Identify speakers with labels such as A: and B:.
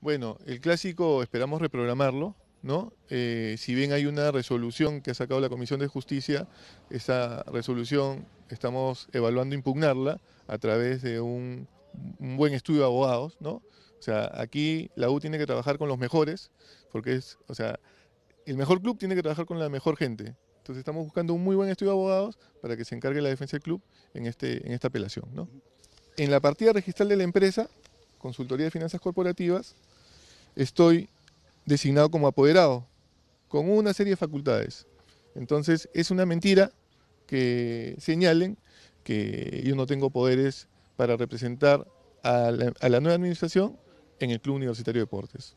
A: Bueno, el clásico esperamos reprogramarlo, ¿no? Eh, si bien hay una resolución que ha sacado la Comisión de Justicia, esa resolución estamos evaluando impugnarla a través de un, buen estudio de abogados, ¿no? O sea, aquí la U tiene que trabajar con los mejores, porque es, o sea, el mejor club tiene que trabajar con la mejor gente. Entonces estamos buscando un muy buen estudio de abogados para que se encargue la defensa del club en, este, en esta apelación, ¿no? En la partida registral de la empresa Consultoría de Finanzas Corporativas, estoy designado como apoderado, con una serie de facultades. Entonces, es una mentira que señalen que yo no tengo poderes para representar a la, nueva administración en el Club Universitario de Deportes.